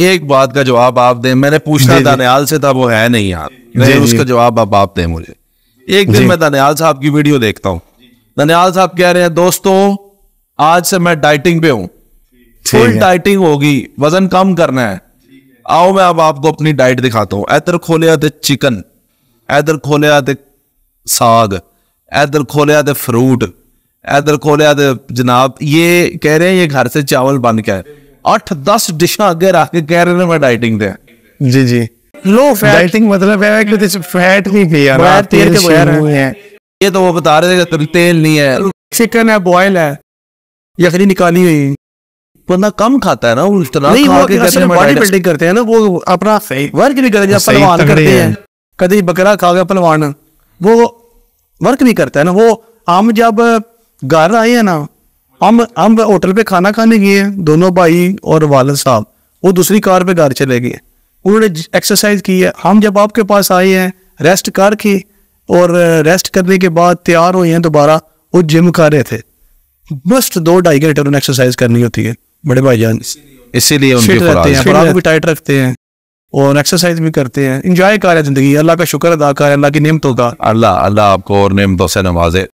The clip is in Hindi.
एक बात का जवाब आप दें मैंने पूछना दानियाल से था वो है नहीं यार नहीं उसका जवाब आप आप दें मुझे एक दिन मैं दानियाल साहब की वीडियो देखता हूँ दानियाल साहब कह रहे हैं दोस्तों आज से मैं डाइटिंग पे हूँ फुल डाइटिंग होगी वजन कम करना है आओ मैं अब आपको अपनी डाइट दिखाता हूँ इधर खोले आते चिकन इधर खोले आते साग इधर खोले आते फ्रूट इधर खोले आते जनाब ये कह रहे हैं ये घर से चावल बन के आए आठ दस डिशा अगे रख के कह रहे मैं डाइटिंग दे जी जी लो डाइटिंग मतलब है कि फैट नहीं लिया फैट तेल के बगैर है ये तो वो बता रहे थे तेल नहीं है चिकन है बॉयल है यखनी निकाली हुई बंदा कम खाता है ना उस तरह नहीं वो कहते बॉडी बिल्डिंग करते हैं ना वो अपना सही वर्क नहीं करते जब पहलवान करते हैं कभी बकरा खा गया पहलवान वो वर्क नहीं करता है ना वो हम जब घर आए हैं ना हम हम होटल पे खाना खाने गए हैं दोनों भाई और वालद साहब वो दूसरी कार पे घर चले गए उन्होंने एक्सरसाइज की है हम जब आपके पास आए हैं रेस्ट करके और रेस्ट करने के बाद तैयार हुए हैं दोबारा वो जिम कर रहे थे मस्ट दो ढाई घंटे उन्होंने एक्सरसाइज करनी होती है बड़े भाई जान इसीलिए भी टाइट रखते हैं और एक्सरसाइज भी करते हैं इंजॉय कर रहे हैं जिंदगी अल्लाह का शुक्र अदा कर अल्लाह की नियमतों का अल्लाह अल्लाह आपको और नियमतों से नवाजे